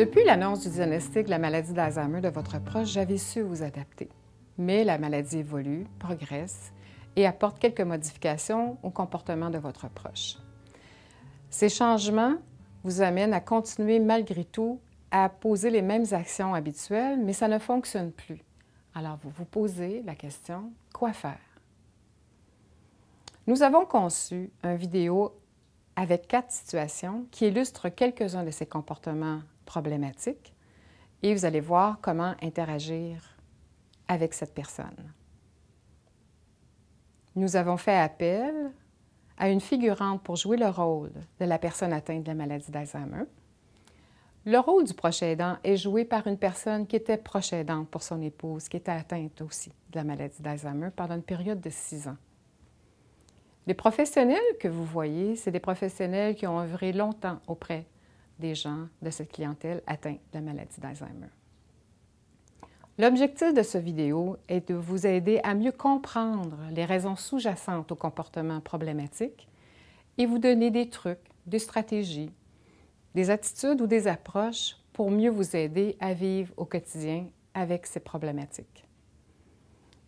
Depuis l'annonce du diagnostic de la maladie d'Alzheimer de votre proche, j'avais su vous adapter. Mais la maladie évolue, progresse et apporte quelques modifications au comportement de votre proche. Ces changements vous amènent à continuer malgré tout à poser les mêmes actions habituelles, mais ça ne fonctionne plus. Alors vous vous posez la question, quoi faire? Nous avons conçu un vidéo avec quatre situations qui illustrent quelques-uns de ces comportements problématiques et vous allez voir comment interagir avec cette personne. Nous avons fait appel à une figurante pour jouer le rôle de la personne atteinte de la maladie d'Alzheimer. Le rôle du proche aidant est joué par une personne qui était proche aidante pour son épouse, qui était atteinte aussi de la maladie d'Alzheimer pendant une période de six ans. Les professionnels que vous voyez, c'est des professionnels qui ont œuvré longtemps auprès des gens de cette clientèle atteinte de la maladie d'Alzheimer. L'objectif de cette vidéo est de vous aider à mieux comprendre les raisons sous-jacentes au comportement problématique et vous donner des trucs, des stratégies, des attitudes ou des approches pour mieux vous aider à vivre au quotidien avec ces problématiques.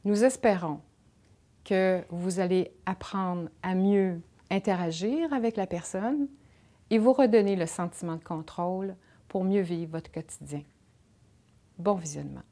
Nous espérons que vous allez apprendre à mieux interagir avec la personne et vous redonner le sentiment de contrôle pour mieux vivre votre quotidien. Bon visionnement.